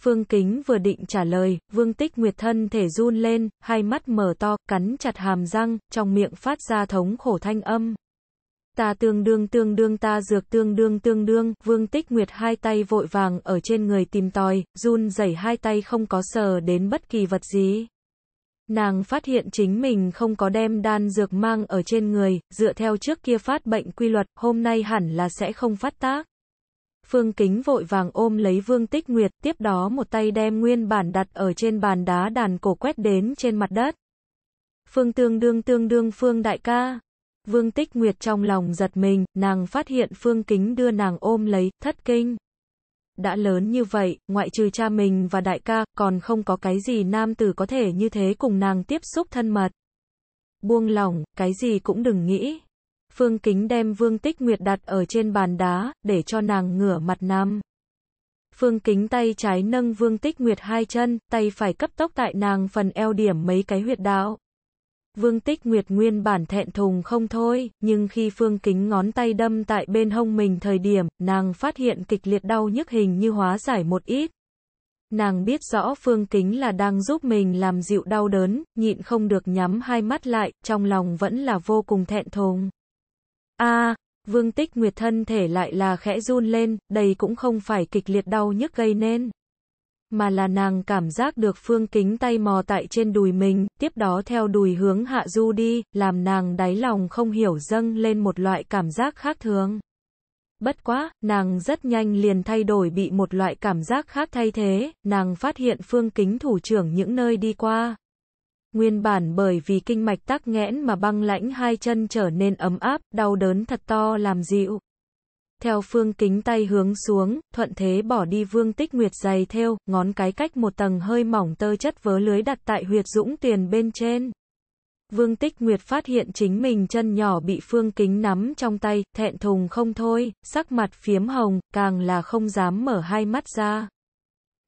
Phương Kính vừa định trả lời, Vương Tích Nguyệt thân thể run lên, hai mắt mở to, cắn chặt hàm răng, trong miệng phát ra thống khổ thanh âm ta tương đương tương đương ta dược tương đương tương đương, Vương Tích Nguyệt hai tay vội vàng ở trên người tìm tòi, run rẩy hai tay không có sờ đến bất kỳ vật gì. Nàng phát hiện chính mình không có đem đan dược mang ở trên người, dựa theo trước kia phát bệnh quy luật, hôm nay hẳn là sẽ không phát tác. Phương Kính vội vàng ôm lấy Vương Tích Nguyệt, tiếp đó một tay đem nguyên bản đặt ở trên bàn đá đàn cổ quét đến trên mặt đất. Phương tương đương tương đương Phương đại ca, Vương Tích Nguyệt trong lòng giật mình, nàng phát hiện Phương Kính đưa nàng ôm lấy, thất kinh. Đã lớn như vậy, ngoại trừ cha mình và đại ca, còn không có cái gì nam tử có thể như thế cùng nàng tiếp xúc thân mật. Buông lỏng, cái gì cũng đừng nghĩ. Phương Kính đem Vương Tích Nguyệt đặt ở trên bàn đá, để cho nàng ngửa mặt nam. Phương Kính tay trái nâng Vương Tích Nguyệt hai chân, tay phải cấp tốc tại nàng phần eo điểm mấy cái huyệt đạo. Vương Tích Nguyệt nguyên bản thẹn thùng không thôi, nhưng khi Phương Kính ngón tay đâm tại bên hông mình thời điểm, nàng phát hiện kịch liệt đau nhức hình như hóa giải một ít. Nàng biết rõ Phương Kính là đang giúp mình làm dịu đau đớn, nhịn không được nhắm hai mắt lại, trong lòng vẫn là vô cùng thẹn thùng. a Vương Tích Nguyệt thân thể lại là khẽ run lên, đây cũng không phải kịch liệt đau nhức gây nên mà là nàng cảm giác được phương kính tay mò tại trên đùi mình, tiếp đó theo đùi hướng hạ du đi, làm nàng đáy lòng không hiểu dâng lên một loại cảm giác khác thường. Bất quá, nàng rất nhanh liền thay đổi bị một loại cảm giác khác thay thế, nàng phát hiện phương kính thủ trưởng những nơi đi qua. Nguyên bản bởi vì kinh mạch tắc nghẽn mà băng lãnh hai chân trở nên ấm áp, đau đớn thật to làm dịu theo phương kính tay hướng xuống, thuận thế bỏ đi vương tích nguyệt dày theo, ngón cái cách một tầng hơi mỏng tơ chất vớ lưới đặt tại huyệt dũng tiền bên trên. Vương Tích Nguyệt phát hiện chính mình chân nhỏ bị Phương Kính nắm trong tay, thẹn thùng không thôi, sắc mặt phiếm hồng, càng là không dám mở hai mắt ra.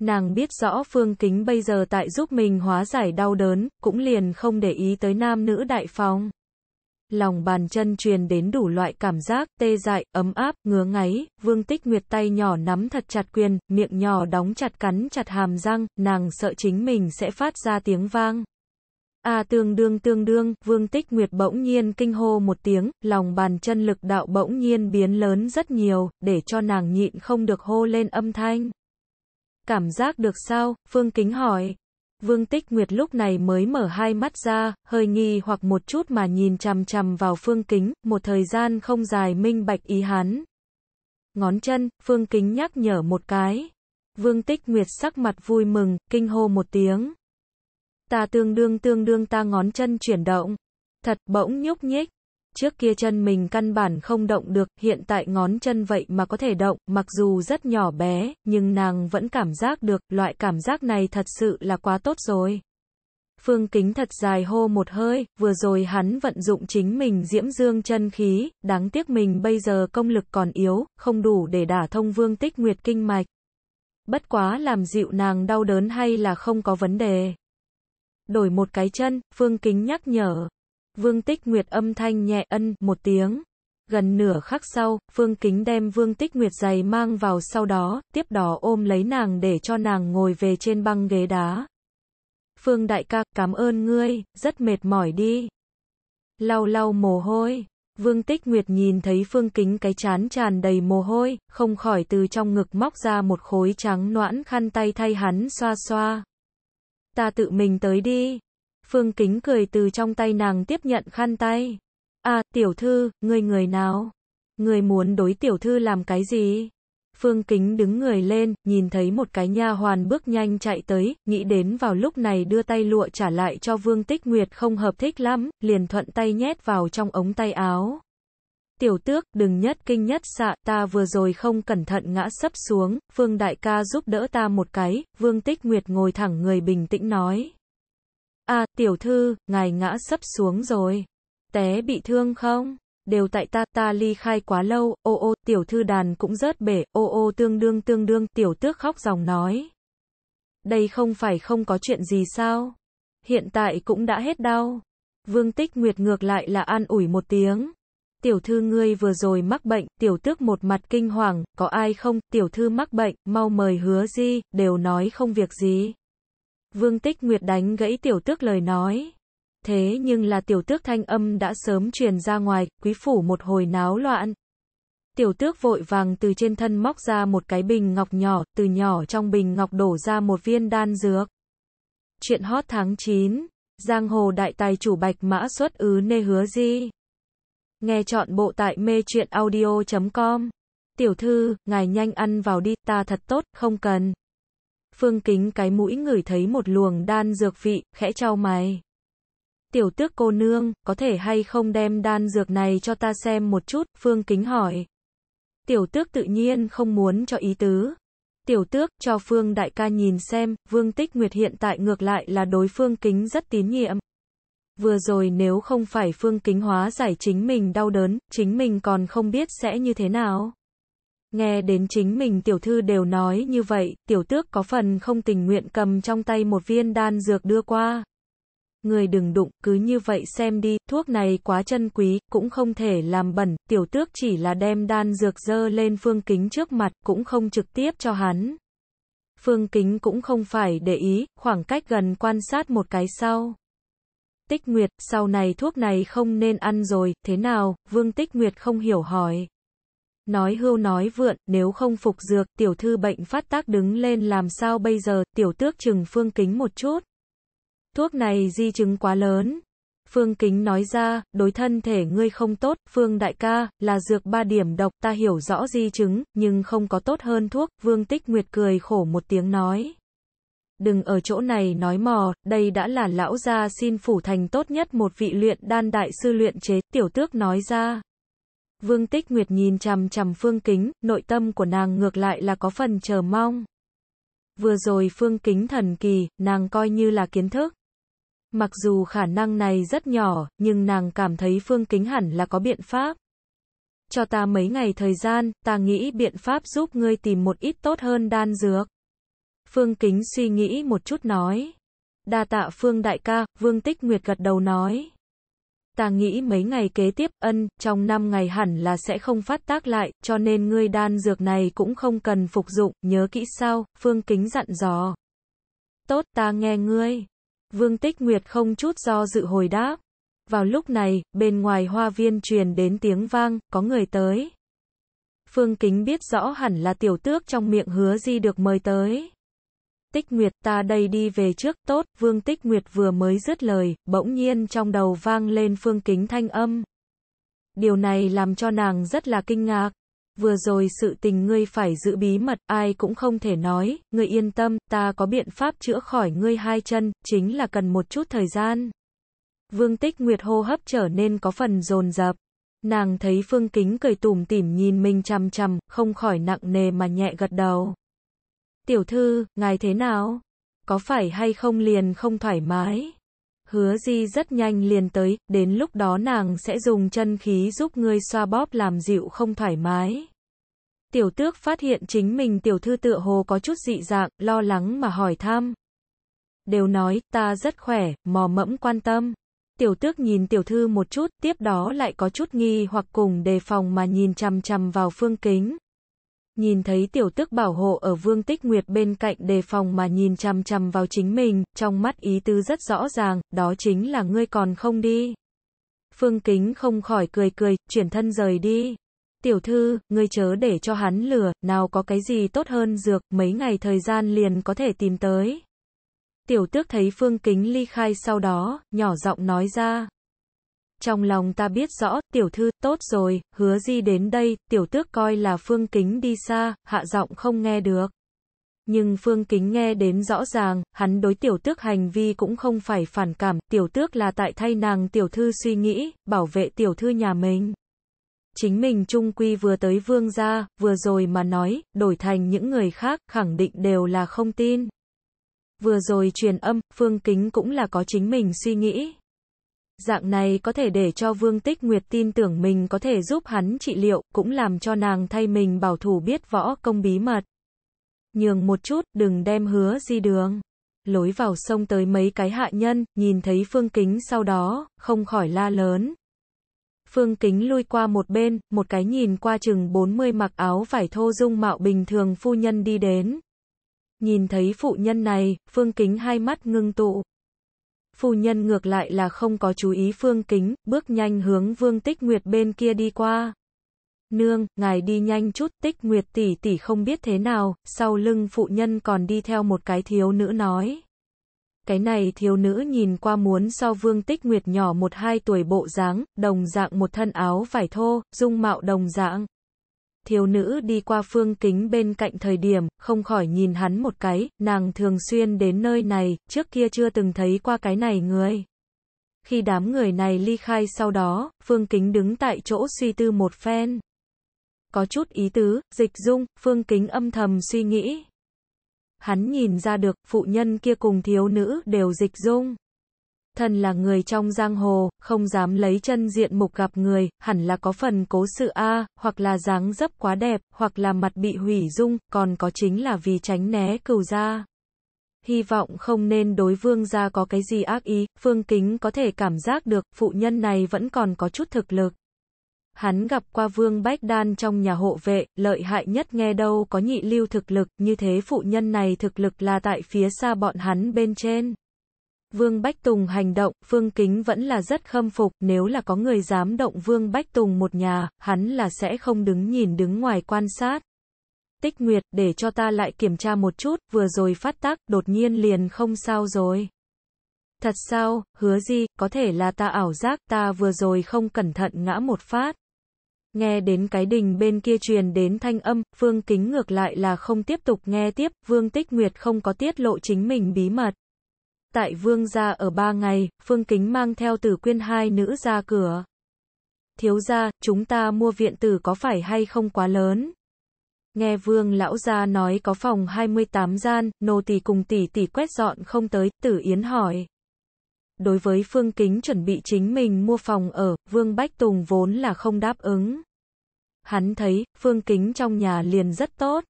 Nàng biết rõ Phương Kính bây giờ tại giúp mình hóa giải đau đớn, cũng liền không để ý tới nam nữ đại phòng lòng bàn chân truyền đến đủ loại cảm giác tê dại, ấm áp, ngứa ngáy, Vương Tích Nguyệt tay nhỏ nắm thật chặt quyền, miệng nhỏ đóng chặt cắn chặt hàm răng, nàng sợ chính mình sẽ phát ra tiếng vang. A à, tương đương tương đương, Vương Tích Nguyệt bỗng nhiên kinh hô một tiếng, lòng bàn chân lực đạo bỗng nhiên biến lớn rất nhiều, để cho nàng nhịn không được hô lên âm thanh. Cảm giác được sao? Phương Kính hỏi. Vương Tích Nguyệt lúc này mới mở hai mắt ra, hơi nghi hoặc một chút mà nhìn chằm chằm vào phương kính, một thời gian không dài minh bạch ý hắn. Ngón chân, phương kính nhắc nhở một cái. Vương Tích Nguyệt sắc mặt vui mừng, kinh hô một tiếng. Ta tương đương tương đương ta ngón chân chuyển động. Thật bỗng nhúc nhích trước kia chân mình căn bản không động được, hiện tại ngón chân vậy mà có thể động, mặc dù rất nhỏ bé, nhưng nàng vẫn cảm giác được, loại cảm giác này thật sự là quá tốt rồi. Phương Kính thật dài hô một hơi, vừa rồi hắn vận dụng chính mình diễm dương chân khí, đáng tiếc mình bây giờ công lực còn yếu, không đủ để đả thông vương tích nguyệt kinh mạch. Bất quá làm dịu nàng đau đớn hay là không có vấn đề. Đổi một cái chân, Phương Kính nhắc nhở, Vương Tích Nguyệt âm thanh nhẹ ân một tiếng. Gần nửa khắc sau, Phương Kính đem Vương Tích Nguyệt giày mang vào sau đó, tiếp đó ôm lấy nàng để cho nàng ngồi về trên băng ghế đá. Phương đại ca, cảm ơn ngươi, rất mệt mỏi đi. Lau lau mồ hôi, Vương Tích Nguyệt nhìn thấy Phương Kính cái chán tràn đầy mồ hôi, không khỏi từ trong ngực móc ra một khối trắng noãn khăn tay thay hắn xoa xoa. Ta tự mình tới đi, Phương Kính cười từ trong tay nàng tiếp nhận khăn tay. À, tiểu thư, người người nào? Người muốn đối tiểu thư làm cái gì? Phương Kính đứng người lên, nhìn thấy một cái nha hoàn bước nhanh chạy tới, nghĩ đến vào lúc này đưa tay lụa trả lại cho Vương Tích Nguyệt không hợp thích lắm, liền thuận tay nhét vào trong ống tay áo. Tiểu tước, đừng nhất kinh nhất xạ, ta vừa rồi không cẩn thận ngã sấp xuống, Phương Đại ca giúp đỡ ta một cái, Vương Tích Nguyệt ngồi thẳng người bình tĩnh nói. À, tiểu thư, ngài ngã sấp xuống rồi. Té bị thương không? Đều tại ta, ta ly khai quá lâu, ô ô, tiểu thư đàn cũng rớt bể, ô ô tương đương tương đương, tiểu tước khóc dòng nói. Đây không phải không có chuyện gì sao? Hiện tại cũng đã hết đau. Vương Tích Nguyệt ngược lại là an ủi một tiếng. Tiểu thư ngươi vừa rồi mắc bệnh, tiểu tước một mặt kinh hoàng, có ai không, tiểu thư mắc bệnh, mau mời hứa di, đều nói không việc gì. Vương Tích Nguyệt đánh gãy tiểu tước lời nói. Thế nhưng là tiểu tước thanh âm đã sớm truyền ra ngoài, quý phủ một hồi náo loạn. Tiểu tước vội vàng từ trên thân móc ra một cái bình ngọc nhỏ, từ nhỏ trong bình ngọc đổ ra một viên đan dược. Chuyện hot tháng 9, Giang hồ đại tài chủ bạch mã xuất ứ nê hứa di. Nghe chọn bộ tại mê chuyện audio.com. Tiểu thư, ngài nhanh ăn vào đi, ta thật tốt, không cần. Phương kính cái mũi ngửi thấy một luồng đan dược vị, khẽ trao mày. Tiểu tước cô nương, có thể hay không đem đan dược này cho ta xem một chút, phương kính hỏi. Tiểu tước tự nhiên không muốn cho ý tứ. Tiểu tước, cho phương đại ca nhìn xem, vương tích nguyệt hiện tại ngược lại là đối phương kính rất tín nhiệm. Vừa rồi nếu không phải phương kính hóa giải chính mình đau đớn, chính mình còn không biết sẽ như thế nào. Nghe đến chính mình tiểu thư đều nói như vậy, tiểu tước có phần không tình nguyện cầm trong tay một viên đan dược đưa qua. Người đừng đụng, cứ như vậy xem đi, thuốc này quá chân quý, cũng không thể làm bẩn, tiểu tước chỉ là đem đan dược dơ lên phương kính trước mặt, cũng không trực tiếp cho hắn. Phương kính cũng không phải để ý, khoảng cách gần quan sát một cái sau. Tích Nguyệt, sau này thuốc này không nên ăn rồi, thế nào? Vương Tích Nguyệt không hiểu hỏi. Nói hưu nói vượn, nếu không phục dược, tiểu thư bệnh phát tác đứng lên làm sao bây giờ, tiểu tước chừng phương kính một chút. Thuốc này di chứng quá lớn. Phương kính nói ra, đối thân thể ngươi không tốt, phương đại ca, là dược ba điểm độc, ta hiểu rõ di chứng, nhưng không có tốt hơn thuốc, vương tích nguyệt cười khổ một tiếng nói. Đừng ở chỗ này nói mò, đây đã là lão gia xin phủ thành tốt nhất một vị luyện đan đại sư luyện chế, tiểu tước nói ra. Vương Tích Nguyệt nhìn chằm chằm Phương Kính, nội tâm của nàng ngược lại là có phần chờ mong. Vừa rồi Phương Kính thần kỳ, nàng coi như là kiến thức. Mặc dù khả năng này rất nhỏ, nhưng nàng cảm thấy Phương Kính hẳn là có biện pháp. Cho ta mấy ngày thời gian, ta nghĩ biện pháp giúp ngươi tìm một ít tốt hơn đan dược. Phương Kính suy nghĩ một chút nói. Đa tạ Phương Đại ca, Vương Tích Nguyệt gật đầu nói ta nghĩ mấy ngày kế tiếp, ân, trong 5 ngày hẳn là sẽ không phát tác lại, cho nên ngươi đan dược này cũng không cần phục dụng, nhớ kỹ sao, Phương Kính dặn dò. Tốt ta nghe ngươi. Vương Tích Nguyệt không chút do dự hồi đáp. Vào lúc này, bên ngoài hoa viên truyền đến tiếng vang, có người tới. Phương Kính biết rõ hẳn là tiểu tước trong miệng hứa di được mời tới. Tích Nguyệt ta đây đi về trước, tốt, Vương Tích Nguyệt vừa mới dứt lời, bỗng nhiên trong đầu vang lên phương kính thanh âm. Điều này làm cho nàng rất là kinh ngạc. Vừa rồi sự tình ngươi phải giữ bí mật, ai cũng không thể nói, ngươi yên tâm, ta có biện pháp chữa khỏi ngươi hai chân, chính là cần một chút thời gian. Vương Tích Nguyệt hô hấp trở nên có phần dồn dập. Nàng thấy Phương Kính cười tủm tỉm nhìn mình chằm chằm, không khỏi nặng nề mà nhẹ gật đầu. Tiểu thư, ngài thế nào? Có phải hay không liền không thoải mái? Hứa Di rất nhanh liền tới, đến lúc đó nàng sẽ dùng chân khí giúp ngươi xoa bóp làm dịu không thoải mái. Tiểu tước phát hiện chính mình tiểu thư tựa hồ có chút dị dạng, lo lắng mà hỏi thăm. Đều nói, ta rất khỏe, mò mẫm quan tâm. Tiểu tước nhìn tiểu thư một chút, tiếp đó lại có chút nghi hoặc cùng đề phòng mà nhìn chằm chằm vào phương kính nhìn thấy tiểu tức bảo hộ ở vương tích nguyệt bên cạnh đề phòng mà nhìn chằm chằm vào chính mình, trong mắt ý tứ rất rõ ràng, đó chính là ngươi còn không đi. Phương Kính không khỏi cười cười, chuyển thân rời đi. Tiểu thư, ngươi chớ để cho hắn lừa, nào có cái gì tốt hơn dược, mấy ngày thời gian liền có thể tìm tới. Tiểu tước thấy Phương Kính ly khai sau đó, nhỏ giọng nói ra. Trong lòng ta biết rõ, tiểu thư, tốt rồi, hứa di đến đây, tiểu tước coi là phương kính đi xa, hạ giọng không nghe được. Nhưng phương kính nghe đến rõ ràng, hắn đối tiểu tước hành vi cũng không phải phản cảm, tiểu tước là tại thay nàng tiểu thư suy nghĩ, bảo vệ tiểu thư nhà mình. Chính mình trung quy vừa tới vương gia, vừa rồi mà nói, đổi thành những người khác, khẳng định đều là không tin. Vừa rồi truyền âm, phương kính cũng là có chính mình suy nghĩ, Dạng này có thể để cho Vương Tích Nguyệt tin tưởng mình có thể giúp hắn trị liệu, cũng làm cho nàng thay mình bảo thủ biết võ công bí mật. Nhường một chút, đừng đem hứa di đường. Lối vào sông tới mấy cái hạ nhân, nhìn thấy Phương Kính sau đó, không khỏi la lớn. Phương Kính lui qua một bên, một cái nhìn qua chừng 40 mặc áo vải thô dung mạo bình thường phu nhân đi đến. Nhìn thấy phụ nhân này, Phương Kính hai mắt ngưng tụ phu nhân ngược lại là không có chú ý phương kính, bước nhanh hướng Vương Tích Nguyệt bên kia đi qua. Nương, ngài đi nhanh chút, Tích Nguyệt tỷ tỷ không biết thế nào, sau lưng phụ nhân còn đi theo một cái thiếu nữ nói. Cái này thiếu nữ nhìn qua muốn so Vương Tích Nguyệt nhỏ một hai tuổi bộ dáng, đồng dạng một thân áo vải thô, dung mạo đồng dạng thiếu nữ đi qua phương kính bên cạnh thời điểm, không khỏi nhìn hắn một cái, nàng thường xuyên đến nơi này, trước kia chưa từng thấy qua cái này người. Khi đám người này ly khai sau đó, phương kính đứng tại chỗ suy tư một phen. Có chút ý tứ, dịch dung, phương kính âm thầm suy nghĩ. Hắn nhìn ra được, phụ nhân kia cùng thiếu nữ đều dịch dung thần là người trong giang hồ, không dám lấy chân diện mục gặp người, hẳn là có phần cố sự A, hoặc là dáng dấp quá đẹp, hoặc là mặt bị hủy dung, còn có chính là vì tránh né cừu gia. Hy vọng không nên đối vương gia có cái gì ác ý, phương kính có thể cảm giác được, phụ nhân này vẫn còn có chút thực lực. Hắn gặp qua vương bách đan trong nhà hộ vệ, lợi hại nhất nghe đâu có nhị lưu thực lực, như thế phụ nhân này thực lực là tại phía xa bọn hắn bên trên. Vương Bách Tùng hành động, Phương Kính vẫn là rất khâm phục, nếu là có người dám động Vương Bách Tùng một nhà, hắn là sẽ không đứng nhìn đứng ngoài quan sát. Tích Nguyệt, để cho ta lại kiểm tra một chút, vừa rồi phát tác, đột nhiên liền không sao rồi. Thật sao, hứa gì, có thể là ta ảo giác, ta vừa rồi không cẩn thận ngã một phát. Nghe đến cái đình bên kia truyền đến thanh âm, Phương Kính ngược lại là không tiếp tục nghe tiếp, Vương Tích Nguyệt không có tiết lộ chính mình bí mật tại vương gia ở ba ngày, Phương Kính mang theo tử quyên hai nữ ra cửa. Thiếu gia, chúng ta mua viện tử có phải hay không quá lớn? Nghe vương lão gia nói có phòng 28 gian, nô tỳ cùng tỷ tỷ quét dọn không tới, tử yến hỏi. Đối với Phương Kính chuẩn bị chính mình mua phòng ở, Vương Bách Tùng vốn là không đáp ứng. Hắn thấy, Phương Kính trong nhà liền rất tốt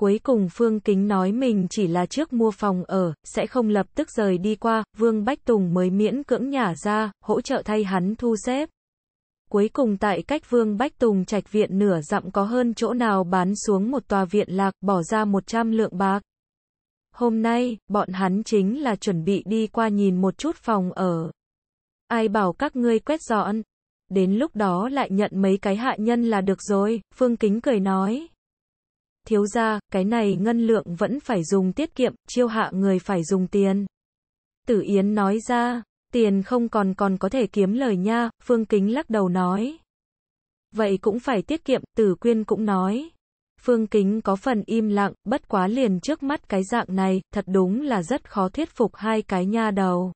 cuối cùng Phương Kính nói mình chỉ là trước mua phòng ở, sẽ không lập tức rời đi qua, Vương Bách Tùng mới miễn cưỡng nhả ra, hỗ trợ thay hắn thu xếp. Cuối cùng tại cách Vương Bách Tùng trạch viện nửa dặm có hơn chỗ nào bán xuống một tòa viện lạc, bỏ ra 100 lượng bạc. Hôm nay, bọn hắn chính là chuẩn bị đi qua nhìn một chút phòng ở. Ai bảo các ngươi quét dọn, đến lúc đó lại nhận mấy cái hạ nhân là được rồi, Phương Kính cười nói thiếu gia, cái này ngân lượng vẫn phải dùng tiết kiệm, chiêu hạ người phải dùng tiền. Tử Yến nói ra, tiền không còn còn có thể kiếm lời nha, Phương Kính lắc đầu nói. Vậy cũng phải tiết kiệm, Tử Quyên cũng nói. Phương Kính có phần im lặng, bất quá liền trước mắt cái dạng này, thật đúng là rất khó thuyết phục hai cái nha đầu.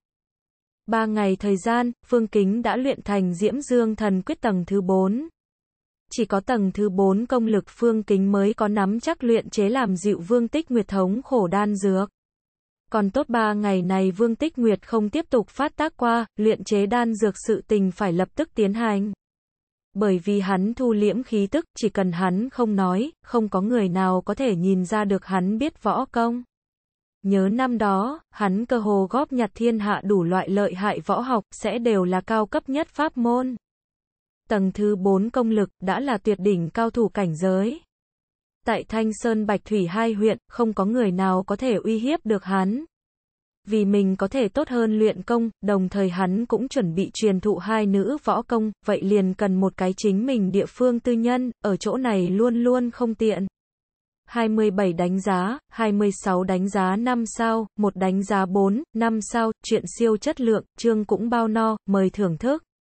Ba ngày thời gian, Phương Kính đã luyện thành Diễm Dương Thần Quyết tầng thứ bốn chỉ có tầng thứ 4 công lực phương kính mới có nắm chắc luyện chế làm dịu vương tích nguyệt thống khổ đan dược. Còn tốt 3 ngày này vương tích nguyệt không tiếp tục phát tác qua, luyện chế đan dược sự tình phải lập tức tiến hành. Bởi vì hắn thu liễm khí tức, chỉ cần hắn không nói, không có người nào có thể nhìn ra được hắn biết võ công. Nhớ năm đó, hắn cơ hồ góp nhặt thiên hạ đủ loại lợi hại võ học, sẽ đều là cao cấp nhất pháp môn tầng thứ 4 công lực, đã là tuyệt đỉnh cao thủ cảnh giới. Tại Thanh Sơn Bạch Thủy hai huyện, không có người nào có thể uy hiếp được hắn. Vì mình có thể tốt hơn luyện công, đồng thời hắn cũng chuẩn bị truyền thụ hai nữ võ công, vậy liền cần một cái chính mình địa phương tư nhân, ở chỗ này luôn luôn không tiện. 27 đánh giá, 26 đánh giá 5 sao, 1 đánh giá 4, 5 sao, chuyện siêu chất lượng, chương cũng bao no, mời thưởng thức.